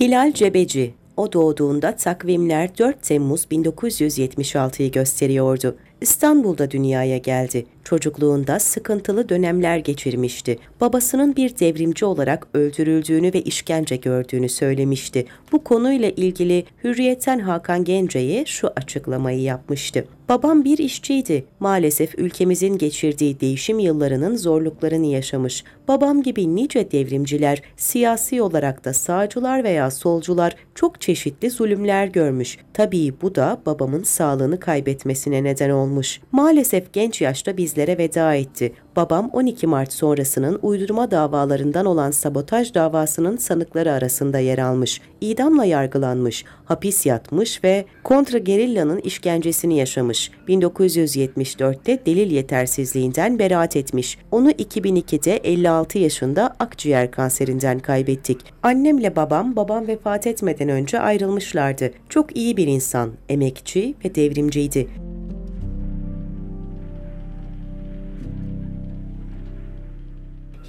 Hilal Cebeci, o doğduğunda takvimler 4 Temmuz 1976'yı gösteriyordu. İstanbul'da dünyaya geldi. Çocukluğunda sıkıntılı dönemler geçirmişti. Babasının bir devrimci olarak öldürüldüğünü ve işkence gördüğünü söylemişti. Bu konuyla ilgili Hürriyet'ten Hakan Gence'ye şu açıklamayı yapmıştı. Babam bir işçiydi. Maalesef ülkemizin geçirdiği değişim yıllarının zorluklarını yaşamış. Babam gibi nice devrimciler, siyasi olarak da sağcılar veya solcular çok çeşitli zulümler görmüş. Tabii bu da babamın sağlığını kaybetmesine neden olmuş. Maalesef genç yaşta biz bizlere veda etti. Babam 12 Mart sonrasının uydurma davalarından olan sabotaj davasının sanıkları arasında yer almış. İdamla yargılanmış, hapis yatmış ve kontra gerillanın işkencesini yaşamış. 1974'te delil yetersizliğinden beraat etmiş. Onu 2002'de 56 yaşında akciğer kanserinden kaybettik. Annemle babam, babam vefat etmeden önce ayrılmışlardı. Çok iyi bir insan, emekçi ve devrimciydi.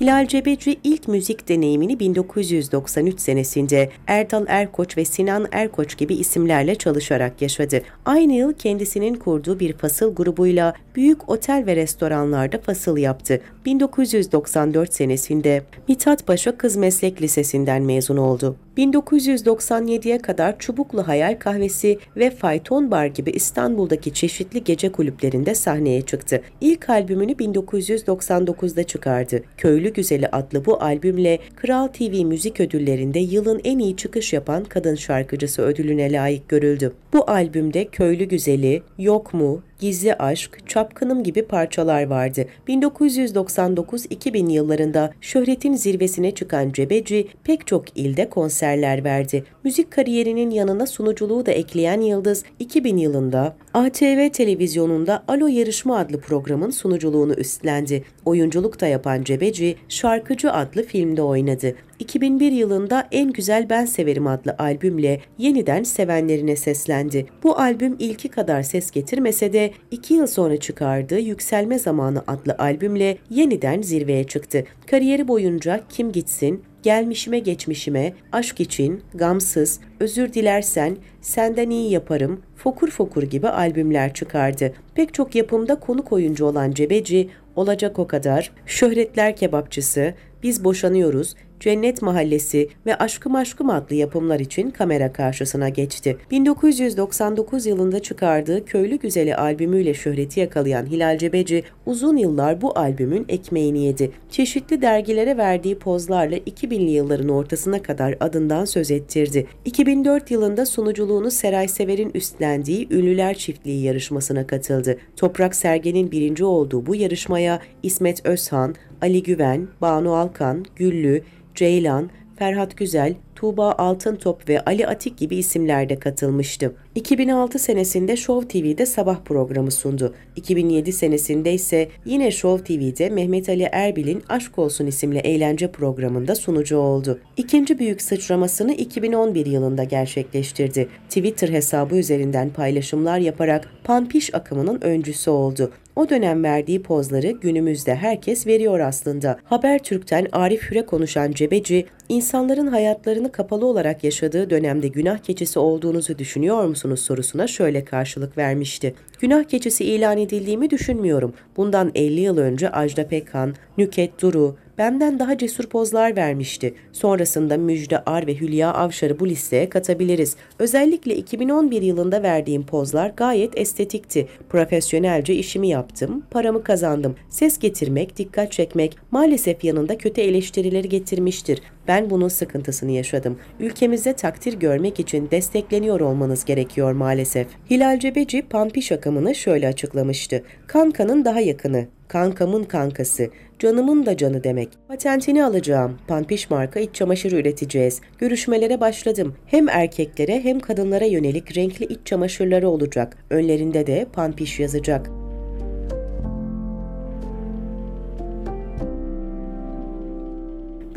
Hilal Cebeci ilk müzik deneyimini 1993 senesinde Erdal Erkoç ve Sinan Erkoç gibi isimlerle çalışarak yaşadı. Aynı yıl kendisinin kurduğu bir fasıl grubuyla büyük otel ve restoranlarda fasıl yaptı. 1994 senesinde Mithat Paşa Kız Meslek Lisesi'nden mezun oldu. 1997'ye kadar Çubuklu Hayal Kahvesi ve Fayton Bar gibi İstanbul'daki çeşitli gece kulüplerinde sahneye çıktı. İlk albümünü 1999'da çıkardı. Köylü Köylü Güzeli adlı bu albümle Kral TV müzik ödüllerinde yılın en iyi çıkış yapan kadın şarkıcısı ödülüne layık görüldü. Bu albümde Köylü Güzeli, Yok Mu, Gizli Aşk, Çapkınım gibi parçalar vardı. 1999-2000 yıllarında şöhretin zirvesine çıkan Cebeci pek çok ilde konserler verdi. Müzik kariyerinin yanına sunuculuğu da ekleyen Yıldız 2000 yılında ATV televizyonunda Alo Yarışma adlı programın sunuculuğunu üstlendi. Oyunculuk da yapan Cebeci Şarkıcı adlı filmde oynadı. 2001 yılında En Güzel Ben Severim adlı albümle yeniden sevenlerine seslendi. Bu albüm ilki kadar ses getirmese de 2 yıl sonra çıkardığı Yükselme Zamanı adlı albümle yeniden zirveye çıktı. Kariyeri boyunca Kim Gitsin, Gelmişime Geçmişime, Aşk İçin, Gamsız, Özür Dilersen, Senden İyi Yaparım, Fokur Fokur gibi albümler çıkardı. Pek çok yapımda konuk oyuncu olan Cebeci, Olacak O Kadar, Şöhretler Kebapçısı, Biz Boşanıyoruz, Cennet Mahallesi ve Aşkım Aşkım adlı yapımlar için kamera karşısına geçti. 1999 yılında çıkardığı Köylü Güzeli albümüyle şöhreti yakalayan Hilal Cebeci uzun yıllar bu albümün ekmeğini yedi. Çeşitli dergilere verdiği pozlarla 2000'li yılların ortasına kadar adından söz ettirdi. 2004 yılında sunuculuğunu Seray Sever'in üstlendiği Ünlüler Çiftliği yarışmasına katıldı. Toprak Sergen'in birinci olduğu bu yarışmaya İsmet Özhan, Ali Güven, Banu Alkan, Güllü, Ceylan, Ferhat Güzel, Tuğba Altıntop ve Ali Atik gibi isimlerde de katılmıştı. 2006 senesinde Show TV'de sabah programı sundu. 2007 senesinde ise yine Show TV'de Mehmet Ali Erbil'in Aşk Olsun isimli eğlence programında sunucu oldu. İkinci büyük sıçramasını 2011 yılında gerçekleştirdi. Twitter hesabı üzerinden paylaşımlar yaparak panpiş akımının öncüsü oldu. O dönem verdiği pozları günümüzde herkes veriyor aslında. Haber Türk'ten Arif Hüre konuşan Cebeci, insanların hayatlarını hayatını kapalı olarak yaşadığı dönemde günah keçisi olduğunuzu düşünüyor musunuz sorusuna şöyle karşılık vermişti. Günah keçisi ilan edildiğimi düşünmüyorum. Bundan 50 yıl önce Ajda Pekkan, Nüket Duru, benden daha cesur pozlar vermişti. Sonrasında Müjde Ar ve Hülya Avşar'ı bu listeye katabiliriz. Özellikle 2011 yılında verdiğim pozlar gayet estetikti. Profesyonelce işimi yaptım, paramı kazandım. Ses getirmek, dikkat çekmek maalesef yanında kötü eleştirileri getirmiştir. Ben bunun sıkıntısını yaşadım. Ülkemizde takdir görmek için destekleniyor olmanız gerekiyor maalesef. Hilal Cebeci Pampiş akımını şöyle açıklamıştı. Kanka'nın daha yakını, Kankamın kankası, canımın da canı demek. Patentini alacağım. Panpiş marka iç çamaşır üreteceğiz. Görüşmelere başladım. Hem erkeklere hem kadınlara yönelik renkli iç çamaşırları olacak. Önlerinde de Panpiş yazacak.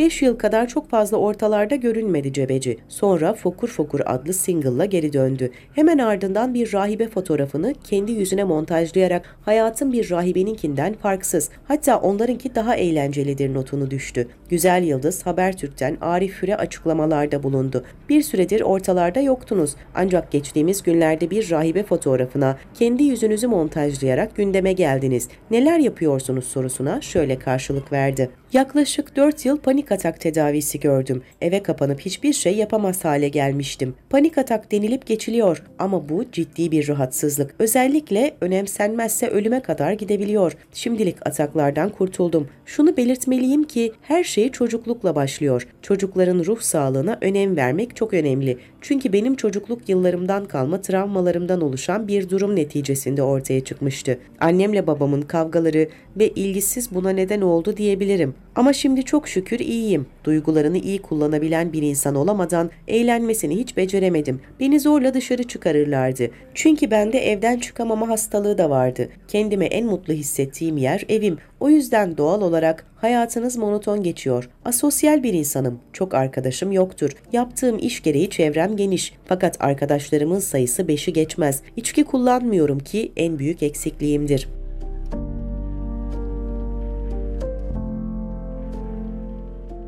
5 yıl kadar çok fazla ortalarda görünmedi Cebeci. Sonra Fokur Fokur adlı single'la geri döndü. Hemen ardından bir rahibe fotoğrafını kendi yüzüne montajlayarak hayatın bir rahibeninkinden farksız hatta onlarınki daha eğlencelidir notunu düştü. Güzel Yıldız Habertürk'ten Arif Hür'e açıklamalarda bulundu. Bir süredir ortalarda yoktunuz ancak geçtiğimiz günlerde bir rahibe fotoğrafına kendi yüzünüzü montajlayarak gündeme geldiniz. Neler yapıyorsunuz sorusuna şöyle karşılık verdi. Yaklaşık 4 yıl panik atak tedavisi gördüm. Eve kapanıp hiçbir şey yapamaz hale gelmiştim. Panik atak denilip geçiliyor ama bu ciddi bir rahatsızlık. Özellikle önemsenmezse ölüme kadar gidebiliyor. Şimdilik ataklardan kurtuldum. Şunu belirtmeliyim ki her şey çocuklukla başlıyor. Çocukların ruh sağlığına önem vermek çok önemli. Çünkü benim çocukluk yıllarımdan kalma travmalarımdan oluşan bir durum neticesinde ortaya çıkmıştı. Annemle babamın kavgaları ve ilgisiz buna neden oldu diyebilirim. Ama şimdi çok şükür iyiyim. Duygularını iyi kullanabilen bir insan olamadan eğlenmesini hiç beceremedim. Beni zorla dışarı çıkarırlardı. Çünkü bende evden çıkamama hastalığı da vardı. Kendime en mutlu hissettiğim yer evim. O yüzden doğal olarak hayatınız monoton geçiyor. Asosyal bir insanım. Çok arkadaşım yoktur. Yaptığım iş gereği çevrem geniş. Fakat arkadaşlarımın sayısı 5'i geçmez. İçki kullanmıyorum ki en büyük eksikliğimdir.''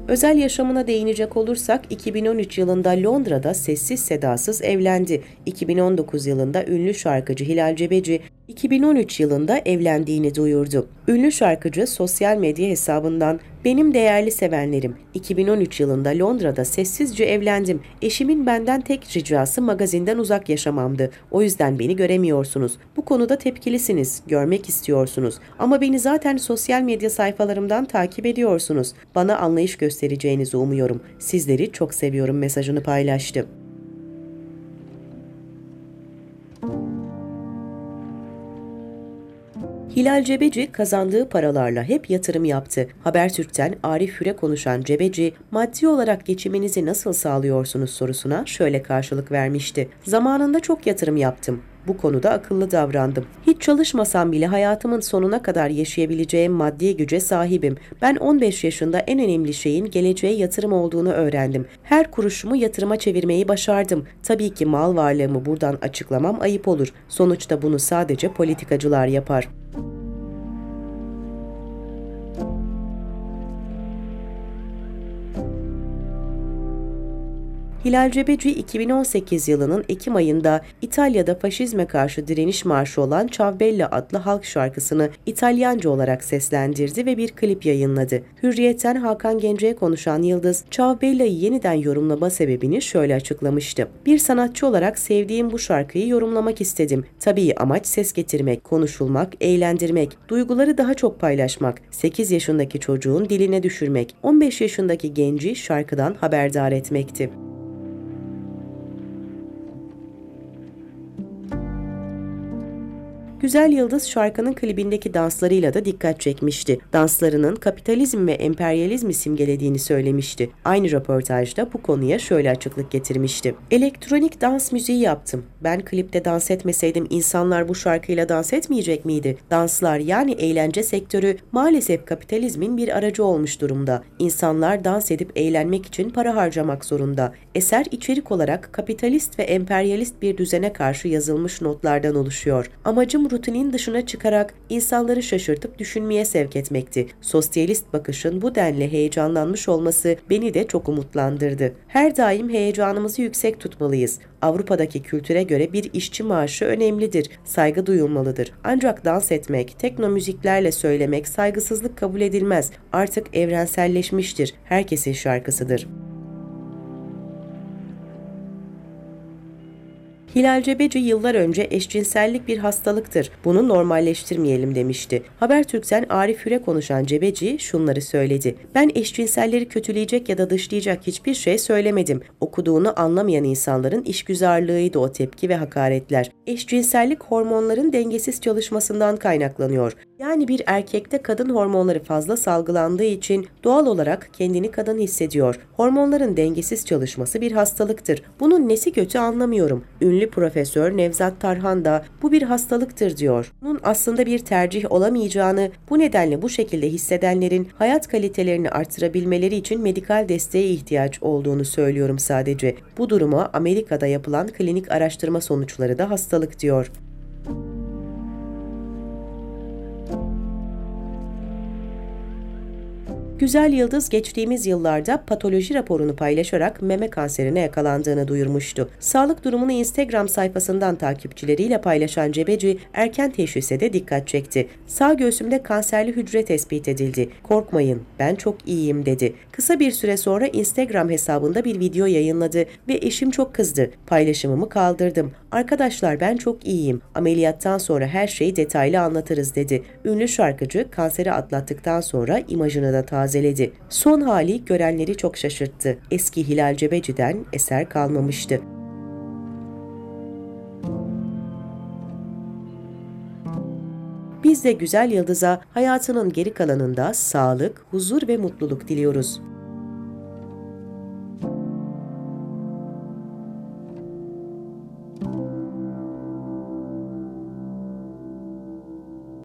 Özel yaşamına değinecek olursak 2013 yılında Londra'da sessiz sedasız evlendi. 2019 yılında ünlü şarkıcı Hilal Cebeci 2013 yılında evlendiğini duyurdu. Ünlü şarkıcı sosyal medya hesabından benim değerli sevenlerim, 2013 yılında Londra'da sessizce evlendim. Eşimin benden tek ricası magazinden uzak yaşamamdı. O yüzden beni göremiyorsunuz. Bu konuda tepkilisiniz, görmek istiyorsunuz. Ama beni zaten sosyal medya sayfalarımdan takip ediyorsunuz. Bana anlayış göstereceğinizi umuyorum. Sizleri çok seviyorum mesajını paylaştı. Hilal Cebeci kazandığı paralarla hep yatırım yaptı. Habertürk'ten Arif Hüre konuşan Cebeci, maddi olarak geçiminizi nasıl sağlıyorsunuz sorusuna şöyle karşılık vermişti. Zamanında çok yatırım yaptım. Bu konuda akıllı davrandım. Hiç çalışmasam bile hayatımın sonuna kadar yaşayabileceğim maddi güce sahibim. Ben 15 yaşında en önemli şeyin geleceğe yatırım olduğunu öğrendim. Her kuruşumu yatırıma çevirmeyi başardım. Tabii ki mal varlığımı buradan açıklamam ayıp olur. Sonuçta bunu sadece politikacılar yapar. Hilal Cebeci 2018 yılının Ekim ayında İtalya'da faşizme karşı direniş marşı olan Ciao adlı halk şarkısını İtalyanca olarak seslendirdi ve bir klip yayınladı. Hürriyetten Hakan Gence'ye konuşan Yıldız, Ciao yeniden yorumlama sebebini şöyle açıklamıştı. Bir sanatçı olarak sevdiğim bu şarkıyı yorumlamak istedim. Tabii amaç ses getirmek, konuşulmak, eğlendirmek, duyguları daha çok paylaşmak, 8 yaşındaki çocuğun diline düşürmek, 15 yaşındaki genci şarkıdan haberdar etmekti. Güzel Yıldız şarkının klibindeki danslarıyla da dikkat çekmişti. Danslarının kapitalizm ve emperyalizmi simgelediğini söylemişti. Aynı röportajda bu konuya şöyle açıklık getirmişti. Elektronik dans müziği yaptım. Ben klipte dans etmeseydim insanlar bu şarkıyla dans etmeyecek miydi? Danslar yani eğlence sektörü maalesef kapitalizmin bir aracı olmuş durumda. İnsanlar dans edip eğlenmek için para harcamak zorunda. Eser içerik olarak kapitalist ve emperyalist bir düzene karşı yazılmış notlardan oluşuyor. Amacım rutinin dışına çıkarak insanları şaşırtıp düşünmeye sevk etmekti. Sosyalist bakışın bu denli heyecanlanmış olması beni de çok umutlandırdı. Her daim heyecanımızı yüksek tutmalıyız. Avrupa'daki kültüre göre bir işçi maaşı önemlidir, saygı duyulmalıdır. Ancak dans etmek, tekno müziklerle söylemek saygısızlık kabul edilmez. Artık evrenselleşmiştir, herkesin şarkısıdır.'' Hilal Cebeci yıllar önce eşcinsellik bir hastalıktır. Bunu normalleştirmeyelim demişti. Habertürk'ten Arif Hür'e konuşan Cebeci şunları söyledi. Ben eşcinselleri kötüleyecek ya da dışlayacak hiçbir şey söylemedim. Okuduğunu anlamayan insanların işgüzarlığıydı o tepki ve hakaretler. Eşcinsellik hormonların dengesiz çalışmasından kaynaklanıyor. Yani bir erkekte kadın hormonları fazla salgılandığı için doğal olarak kendini kadın hissediyor. Hormonların dengesiz çalışması bir hastalıktır. Bunun nesi kötü anlamıyorum. Ünlü profesör Nevzat Tarhan da bu bir hastalıktır diyor. Bunun aslında bir tercih olamayacağını, bu nedenle bu şekilde hissedenlerin hayat kalitelerini artırabilmeleri için medikal desteğe ihtiyaç olduğunu söylüyorum sadece. Bu duruma Amerika'da yapılan klinik araştırma sonuçları da hastalık diyor. Güzel Yıldız geçtiğimiz yıllarda patoloji raporunu paylaşarak meme kanserine yakalandığını duyurmuştu. Sağlık durumunu Instagram sayfasından takipçileriyle paylaşan Cebeci erken teşhise de dikkat çekti. Sağ göğsümde kanserli hücre tespit edildi. Korkmayın ben çok iyiyim dedi. Kısa bir süre sonra Instagram hesabında bir video yayınladı ve eşim çok kızdı. Paylaşımımı kaldırdım. Arkadaşlar ben çok iyiyim. Ameliyattan sonra her şeyi detaylı anlatırız dedi. Ünlü şarkıcı kanseri atlattıktan sonra imajını da taze tazeledi. Son hali görenleri çok şaşırttı. Eski Hilal Cebeci'den eser kalmamıştı. Biz de güzel yıldıza hayatının geri kalanında sağlık, huzur ve mutluluk diliyoruz.